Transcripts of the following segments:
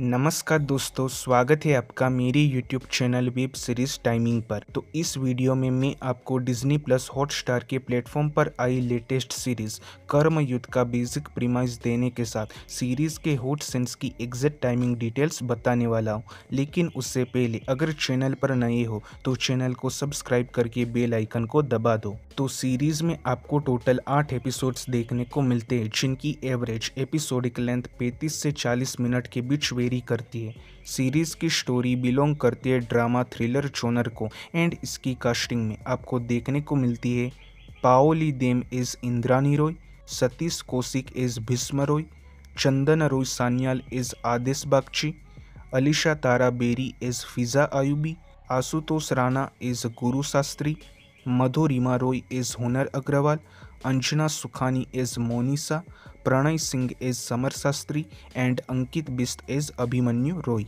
नमस्कार दोस्तों स्वागत है आपका मेरे YouTube channel web series timing पर तो इस वीडियो में मैं आपको डिजनी प्लस स्टार के प्लेटफॉर्म पर आई लेटेस्ट सीरीज कर्म युद्ध का बेसिक प्रीमाइज देने के साथ सीरीज के हॉट सेंस की एग्जैक्ट टाइमिंग डिटेल्स बताने वाला हूँ लेकिन उससे पहले अगर चैनल पर नए हो तो चैनल को सब्सक्राइब करके बेल आइकन को दबा दो तो सीरीज में आपको टोटल आठ एपिसोड्स देखने को मिलते हैं जिनकी एवरेज एपिसोडिक लेंथ पैंतीस से चालीस मिनट के बीच वेरी करती है सीरीज़ की स्टोरी बिलोंग करती है ड्रामा थ्रिलर जोनर को एंड इसकी कास्टिंग में आपको देखने को मिलती है Paoli Dam is Indrani Roy Satish Kaushik is Bhishma Roy Chandan Roy Sanyal is Adesh Bagchi Alisha Tara Berry is Fiza Ayubi Ashutosh Rana is Guru Shastri Madhurima Roy is Hunar Agarwal Anjana Sukhani is Monisha Pranay Singh is Samar Shastri and Ankit Bisht is Abhimanyu Roy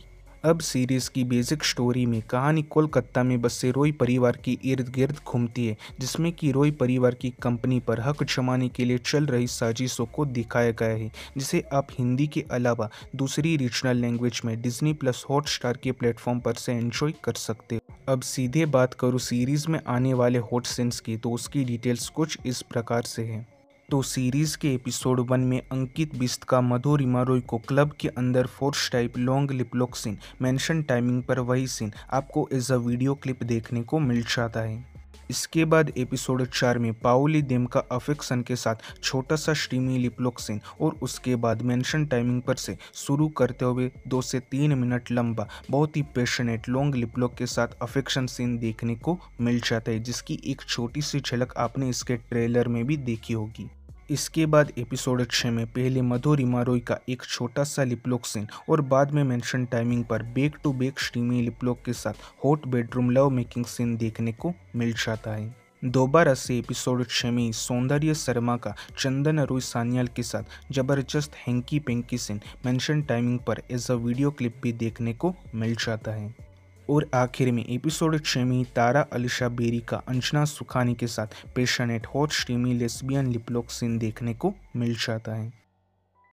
अब सीरीज़ की बेसिक स्टोरी में कहानी कोलकाता में बसे रोई परिवार की इर्द गिर्द घूमती है जिसमें कि रोई परिवार की कंपनी पर हक जमाने के लिए चल रही साजिशों को दिखाया गया है जिसे आप हिंदी के अलावा दूसरी रीजनल लैंग्वेज में डिज्नी प्लस हॉटस्टार के प्लेटफॉर्म पर से एंजॉय कर सकते हो अब सीधे बात करूँ सीरीज़ में आने वाले हॉट सेंस की तो उसकी डिटेल्स कुछ इस प्रकार से है तो सीरीज़ के एपिसोड वन में अंकित बिस्त का मधु रिमारोई को क्लब के अंदर force type long lip lock scene mention timing पर वही सीन आपको एज अ वीडियो क्लिप देखने को मिल जाता है इसके बाद एपिसोड चार में पाओली देम का अफेक्शन के साथ छोटा सा स्ट्रीमी लिपलॉक सीन और उसके बाद मेंशन टाइमिंग पर से शुरू करते हुए दो से तीन मिनट लंबा बहुत ही पैशनेट लॉन्ग लिपलॉक के साथ अफेक्शन सीन देखने को मिल जाता है जिसकी एक छोटी सी झलक आपने इसके ट्रेलर में भी देखी होगी इसके बाद एपिसोड छः में पहले मधुरी मारोई का एक छोटा सा लिपलॉक सीन और बाद में मेंशन टाइमिंग पर back to back steamy lip lock के साथ hot bedroom love making scene देखने को मिल जाता है दोबारा से एपिसोड छः में सौंदर्य शर्मा का चंदन अरुई सानियाल के साथ जबरदस्त hanky panky scene mention timing पर एज अ वीडियो क्लिप भी देखने को मिल जाता है और आखिर में एपिसोड छः में तारा अलिशा बेरी का अंजना सुखानी के साथ passionate hot steamy lesbian lip lock scene देखने को मिल जाता है